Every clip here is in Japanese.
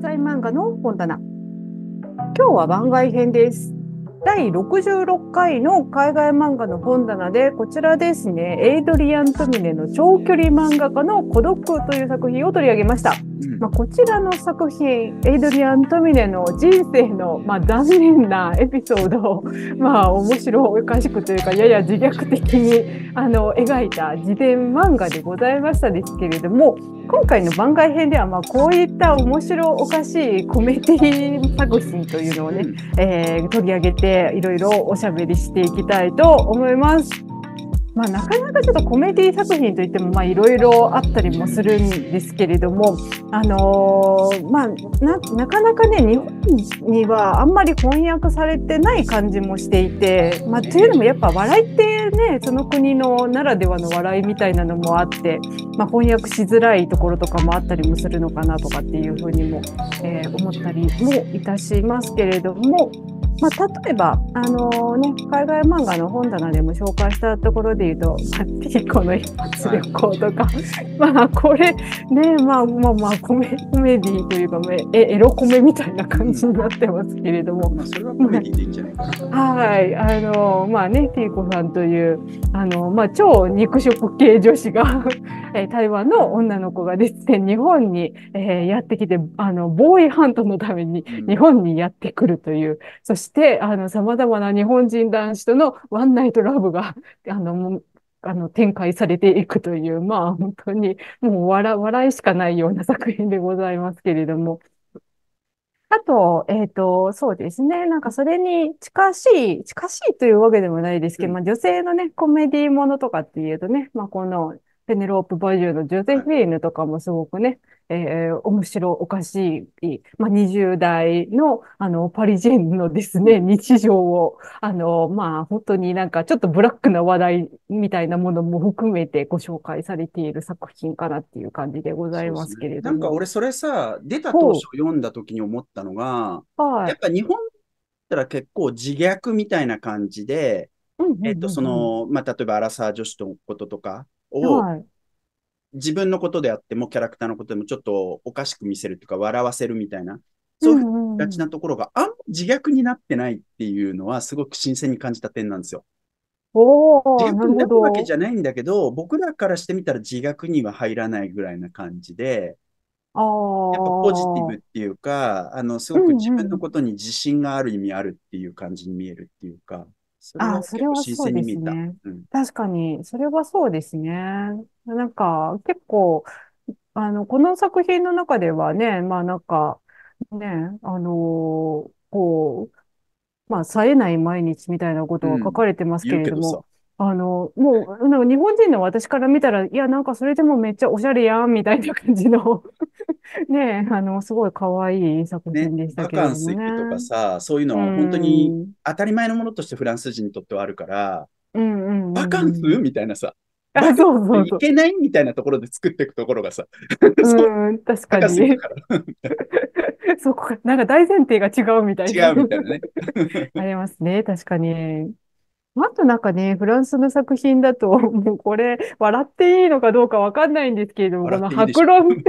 題漫画の本棚今日は番外編です第66回の海外漫画の本棚でこちらですねエイドリアン・トミネの長距離漫画家の「孤独」という作品を取り上げました。まあ、こちらの作品エイドリアン・トミネの人生の、まあ、残念なエピソードを、まあ、面白おかしくというかやや自虐的にあの描いた自伝漫画でございましたですけれども今回の番外編では、まあ、こういった面白おかしいコメディ作品というのをね、えー、取り上げていろいろおしゃべりしていきたいと思います。まあ、なかなかちょっとコメディ作品といってもいろいろあったりもするんですけれども、あのー、まあ、ななかなかね日本にはあんまり翻訳されてない感じもしていて、まあ、というのもやっぱ笑いってねその国のならではの笑いみたいなのもあって、まあ、翻訳しづらいところとかもあったりもするのかなとかっていうふうにも、えー、思ったりもいたしますけれども。まあ、例えば、あのー、ね、海外漫画の本棚でも紹介したところで言うと、まあ、ピコの一発旅行とか、まあこれね、まあまあまあコメコメディというかえエロコメみたいな感じになってますけれども、まあ、それはコメディでいいんじゃないかな。はい、あのー、まあね、ティーコさんというあのー、まあ超肉食系女子が 台湾の女の子がですね日本に、えー、やってきて、あの防衛ハントのために日本にやってくるという、うん、そしてして、あの、様々な日本人男子とのワンナイトラブが、あの、あの、展開されていくという、まあ、本当に、もう笑、笑いしかないような作品でございますけれども。あと、えっ、ー、と、そうですね。なんかそれに近しい、近しいというわけでもないですけど、まあ女性のね、コメディーものとかっていうとね、まあこの、ペネロープ・バジューのジョゼフィーヌとかもすごくね、はい、えー、面白おかしい、まあ、20代の、あの、パリジェンのですね、日常を、あの、まあ、本当になんかちょっとブラックな話題みたいなものも含めてご紹介されている作品かなっていう感じでございますけれども。ね、なんか俺それさ、出た当初読んだ時に思ったのが、はい、やっぱ日本たら結構自虐みたいな感じで、えっと、その、まあ、例えばアラサー女子のこととか、を、自分のことであっても、キャラクターのことでも、ちょっとおかしく見せるとか、笑わせるみたいな、そういうがちなところが、あんま自虐になってないっていうのは、すごく新鮮に感じた点なんですよ。お自虐になるわけじゃないんだけど、僕らからしてみたら自虐には入らないぐらいな感じで、やっぱポジティブっていうか、あの、すごく自分のことに自信がある意味あるっていう感じに見えるっていうか。うんうんそれあ、それはそうですね。うん。確かに、それはそうですね。なんか、結構、あの、この作品の中ではね、まあなんか、ね、あのこう、まあ、冴えない毎日みたいなことが書かれてますけれども、あの、もう、なんか日本人の私から見たら、いや、なんかそれでもめっちゃおしゃれやん、みたいな感じの ねあの、すごい可愛い作品でしたけどね。バカンス行くとかさ、そういうのは本当に当たり前のものとしてフランス人にとってはあるから、うんうんバカンスみたいなさ。あ、そうそういけないみたいなところで作っていくところがさ。うん、確かに。か そこなんか大前提が違うみたいな。違うみたいなね。ありますね、確かに。あとなんかね、フランスの作品だと、もうこれ、笑っていいのかどうかわかんないんですけれども、この白論、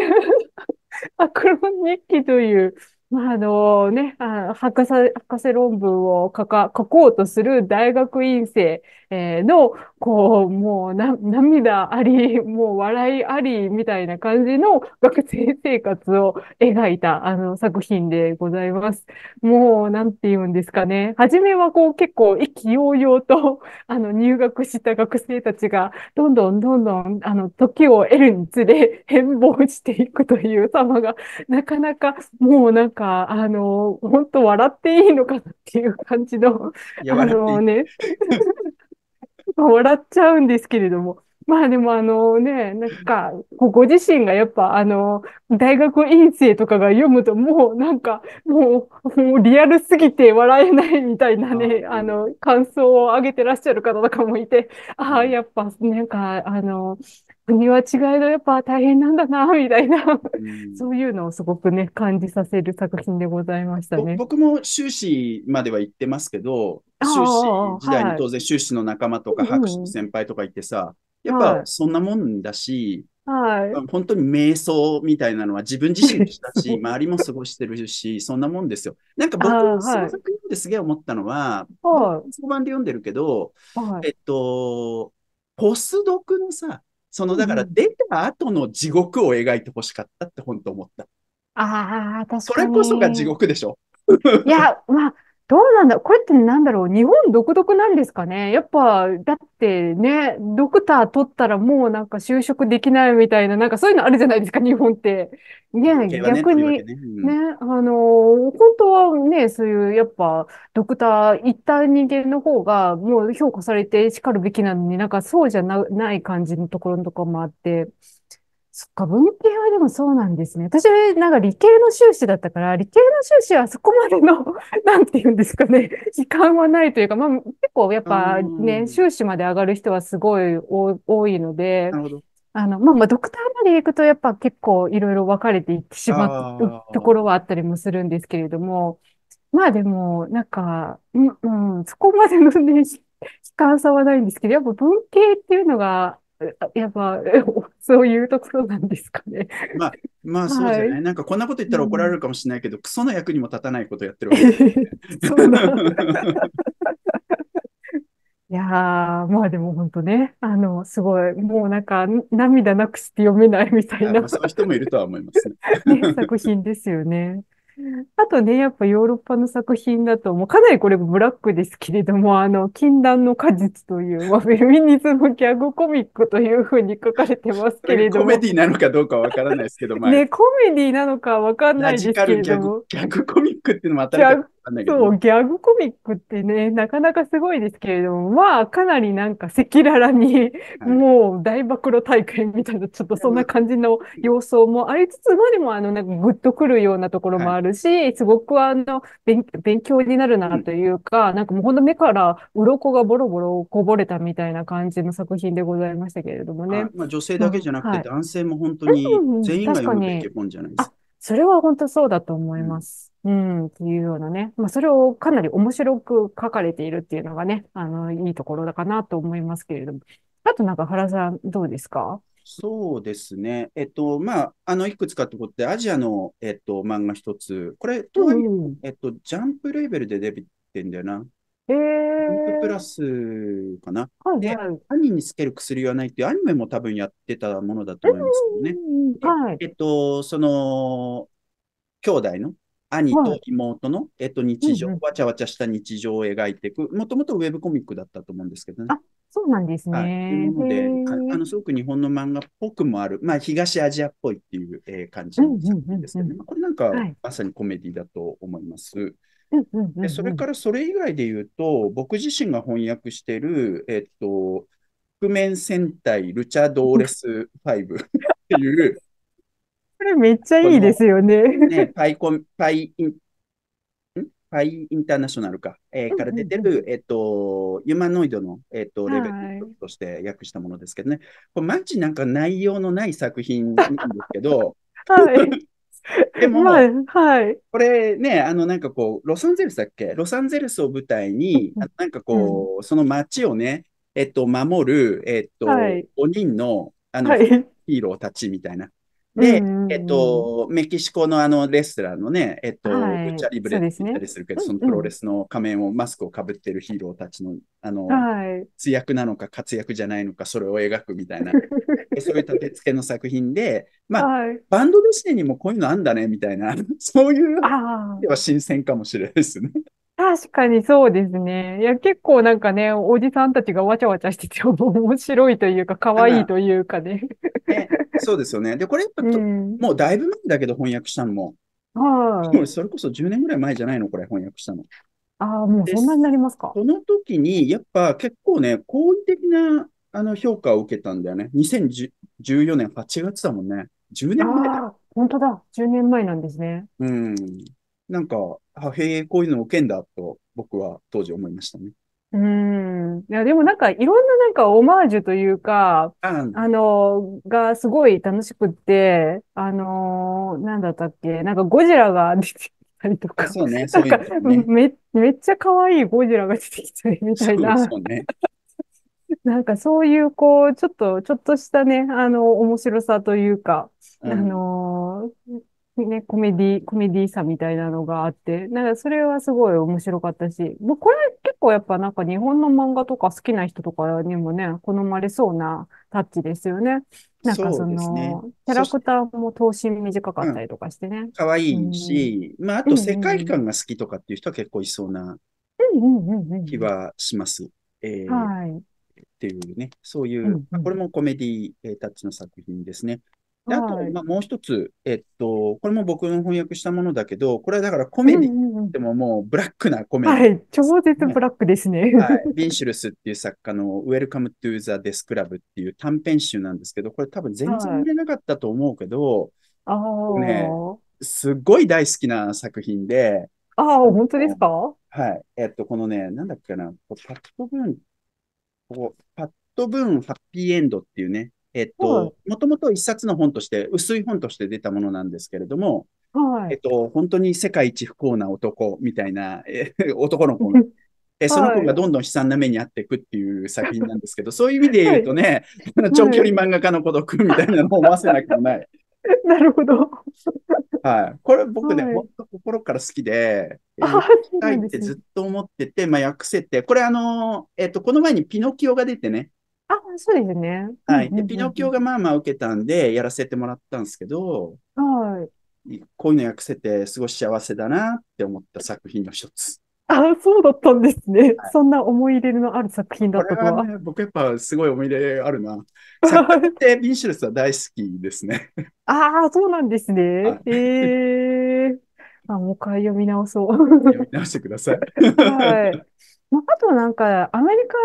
白論日記という、まあ、あのね、あ博士、博士論文を書か、書こうとする大学院生、えー、の、こう、もうな、涙あり、もう笑いあり、みたいな感じの 学生生活を描いた、あの、作品でございます。もう、なんて言うんですかね。初めはこう、結構、意気揚々と、あの、入学した学生たちが、どんどんどんどん、あの、時を得るにつれ、変貌していくという様が、なかなか、もうなんか、あの、本当笑っていいのかなっていう感じの、あのね、笑っちゃうんですけれども。まあでもあのね、なんか、ご自身がやっぱあの、大学院生とかが読むともうなんか、もう、もうリアルすぎて笑えないみたいなね、あの、感想を上げてらっしゃる方とかもいて、ああ、やっぱなんか、あの、国は違いのやっぱ大変なんだな、みたいな、そういうのをすごくね、感じさせる作品でございましたね。僕も修士までは行ってますけど、修士時代に当然修士の仲間とか博士の先輩とか行ってさ、うんやっぱそんなもんだし、はい、本当に瞑想みたいなのは自分自身でしたし、周りも過ごしてるし、そんなもんですよ。なんか僕、はい、その作品ですげえ思ったのは、はい、版で読んでるけど、はい、えっと、ポスドクのさ、そのだから出た後の地獄を描いてほしかったって本当思った。ああ、確かに。それこそが地獄でしょいや、まあ、どうなんだこれってなんだろう日本独特なんですかねやっぱ、だってね、ドクター取ったらもうなんか就職できないみたいな、なんかそういうのあるじゃないですか、日本って。ね、逆に、ね、ねあの、本当はね、そういう、やっぱ、ドクター行った人間の方が、もう評価されて叱るべきなのに、なんかそうじゃなない感じのところとかもあって、そっか、文系はでもそうなんですね。私、は、なんか理系の修士だったから、理系の修士はそこまでの、なんて言うんですかね、時間はないというか、まあ、結構やっぱね、修士まで上がる人はすごい多いので、あの、まあまあ、ドクターまで行くと、やっぱ結構いろいろ分かれていってしまうところはあったりもするんですけれども、まあでも、なんか、うん、うん、そこまでのね、悲観さはないんですけど、やっぱ文系っていうのが やっぱ、そういうところなんですかね。まあ、まあそうじゃない、はい、なんかこんなこと言ったら怒られるかもしれないけど、うん、クソな役にも立たないことやってるわけです、いやー、まあでも本当ね、あの、すごい、もうなんか、涙なくして読めないみたいな。そういう人もいるとは思いますね。ね作品ですよね。あとね、やっぱヨーロッパの作品だと、もうかなりこれブラックですけれども、あの、禁断の果実という、まあ、フェミニズムギャグコミックというふうに書かれてますけれども。コメディなのかどうかわからないですけど、ね、コメディなのかわかんないですけれども。ギャグコミックっていうのもったりそう、ギャグコミックってね、なかなかすごいですけれども、まあ、かなりなんか赤裸々に、もう大暴露大会みたいな、ちょっとそんな感じの様相もありつつ、までも、あの、なんかグッとくるようなところもあるし、すごくあの、勉強になるなというか、なんかもうほんと目から鱗がボロボロこぼれたみたいな感じの作品でございましたけれどもね。まあ、女性だけじゃなくて、男性も本当に全員が読むべき本じゃないですか。うんうん、それは本当そうだと思います。うん、っていうようなね。まあ、それをかなり面白く書かれているっていうのがね、あの、いいところだかなと思いますけれども。あと、なんか原さん、どうですかそうですね。えっと、まあ、あの、いくつかってことで、アジアの、えっと、漫画一つ、これ、とはいえ、うん、えっと、ジャンプレーベルでデビってんだよな。えー、ジャンププラスかな。はい、で、はい、兄につける薬はないっていうアニメも多分やってたものだと思いますけどね。うん、はい。えっと、その、兄弟の兄と妹の、はい、えっと、日常、うんうん、わちゃわちゃした日常を描いていく、もともとウェブコミックだったと思うんですけどね。そうなんですね。はい、いうものであの、すごく日本の漫画っぽくもある、まあ、東アジアっぽいっていう、えー、感じなんですけどね、これなんか、はい、まさにコメディだと思います。でそれからそれ以外で言うと、僕自身が翻訳している、えっと、覆面戦隊ルチャドーレス5っていう、これめっちゃいいですよね。ねパイコン、パイイン、パイインターナショナルか、えー、から出てる、うんうん、えっ、ー、と、ユマノイドの、えっ、ー、と、レベルとして訳したものですけどね、これマジなんか内容のない作品なんですけど、はい。でも、まあ、はい、これね、あのなんかこう、ロサンゼルスだっけロサンゼルスを舞台に、あなんかこう、うん、その街をね、えっと、守る、えっと、はい、5人のあの、はい、ヒーローたちみたいな。で、うんうん、えっと、メキシコのあのレストランのね、えっと、はい、チャリブレって言ったりするけど、そ、ね,、のプロレスの仮面を、うんうん、マスクをかぶってるヒーローたちの、あの、はい、通訳なのか活躍じゃないのか、それを描くみたいな、そういう立て付けの作品で、まあ、はい、バンドのシーにもこういうのあんだね、みたいな、そういうでは新鮮かもしれないですね。確かにそうですね。いや、結構なんかね、おじさんたちがわちゃわちゃしてて面白いというか、可愛いというかね。そうですよね。で、これやっぱ、うん、もうだいぶ前だけど翻訳したのも。はい。それこそ10年ぐらい前じゃないのこれ翻訳したの。ああ、もうそんなになりますか。その時に、やっぱ結構ね、好意的なあの評価を受けたんだよね。2014年8月だもんね。10年前だ。本当だ。10年前なんですね。うん。なんか、あへえ、こういうの受けんだと僕は当時思いましたね。うん。いや、でもなんか、いろんななんか、オマージュというか、うん、あの、がすごい楽しくって、あのー、なんだったっけ、なんかゴジラが出てきたりとか、そうね、そうう、ね、め、めっちゃ可愛いゴジラが出てきたりみたいな。そうね。なんかそういう、こう、ちょっと、ちょっとしたね、あの、面白さというか、うん、あのー、ね、コメディ、コメディさみたいなのがあって、なんかそれはすごい面白かったし、もうこれ、構やっぱなんか日本の漫画とか好きな人とかにもね、好まれそうなタッチですよね。なんかその、そうですねキャラクターも等身短かったりとかしてね。可愛いし、まああと世界観が好きとかっていう人は結構いそうな気はします。えーはい。っていうね、そういう、うんうんまあこれもコメディえータッチの作品ですね。あと、まあ、もう一つ、えっと、これも僕の翻訳したものだけど、これはだからコメディでももうブラックなコメディ、ね、はい、超絶ブラックですね。はい。ビンシュルスっていう作家の Welcome to the Desk Club っていう短編集なんですけど、これ多分全然売れなかったと思うけど、はい、ね、すごい大好きな作品で。ああ、本当ですかはい。えっと、このね、なんだっけな、パッと文、ここパッとンハッピーエンドっていうね、えっと、もともと一冊の本として、薄い本として出たものなんですけれども、はい、えっと、本当に世界一不幸な男みたいな、え 男の子えその子がどんどん悲惨な目に遭っていくっていう作品なんですけど、はい、そういう意味で言うとね、はい、長距離漫画家の孤独みたいなのを思わせなくもない。なるほど。はい。これ僕ね、はい、本当心から好きで、書みたいってずっと思ってて、まあ、訳せて、これあの、えっ、と、この前にピノキオが出てね、あ、そうですね。はい。で、ピノキオがまあまあ受けたんで、やらせてもらったんですけど、はい。こういうの訳せて、すごい幸せだなって思った作品の一つ。あ、そうだったんですね。はい、そんな思い入れのある作品だったとは。ね、僕やっぱすごい思い入れあるな。作家ってビンシュルスは大好きですね。ああ、そうなんですね。はい、ええー。あ、もう一回読み直そう。読み直してください。はい。まあ、あとなんか、アメリカ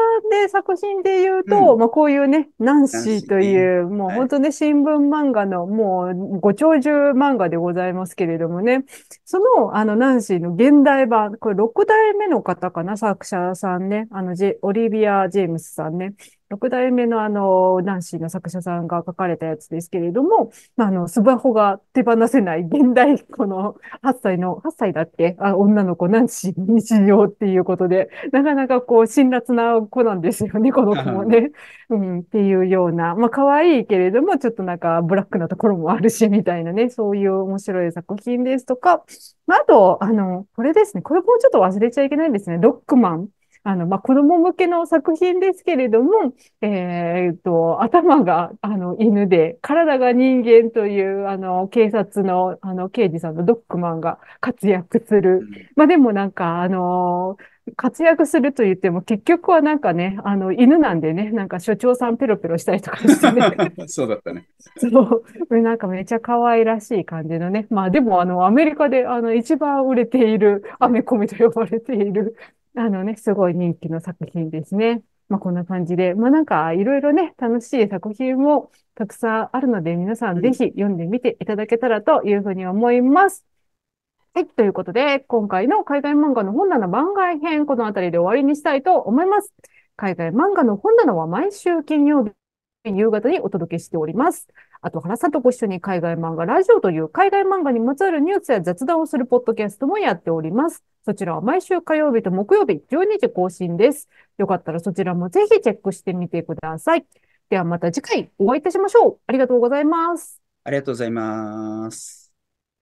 で作品で言うと、うん、まあこういうね、ナンシーという、もう本当ね、新聞漫画のもうご長寿漫画でございますけれどもね、そのあのナンシーの現代版、これ6代目の方かな、作者さんね、あのジオリビア・ジェームスさんね、六代目のあの、ナンシーの作者さんが書かれたやつですけれども、あ、の、スマホが手放せない現代、この8歳の、8歳だっけあ女の子、ナンシーにしようっていうことで、なかなかこう、辛辣な子なんですよね、この子もね。うん、っていうような、まあ、可愛いけれども、ちょっとなんか、ブラックなところもあるし、みたいなね、そういう面白い作品ですとか、まあ、あと、あの、これですね、これもちょっと忘れちゃいけないんですね、ロックマン。あの、まあ、子供向けの作品ですけれども、えー、っと、頭が、あの、犬で、体が人間という、あの、警察の、あの、刑事さんのドックマンが活躍する。まあ、でもなんか、あのー活躍すると言っても、結局はなんかね、あの、犬なんでね、なんか所長さんペロペロしたりとかしてね。そうだったね。そう。なんかめちゃ可愛らしい感じのね。まあでも、あの、アメリカで、あの、一番売れている、アメコミと呼ばれているあのね、すごい人気の作品ですね。まあ、こんな感じで、まあ、なんか、いろいろね、楽しい作品もたくさんあるので、皆さんぜひ読んでみていただけたらというふうに思います。はい。ということで、今回の海外漫画の本棚番外編、この辺りで終わりにしたいと思います。海外漫画の本棚は毎週金曜日夕方にお届けしております。あと、原さんとご一緒に海外漫画ラジオという海外漫画にまつわるニュースや雑談をするポッドキャストもやっております。そちらは毎週火曜日と木曜日12時更新です。よかったらそちらもぜひチェックしてみてください。ではまた次回お会いいたしましょう。ありがとうございます。ありがとうございます。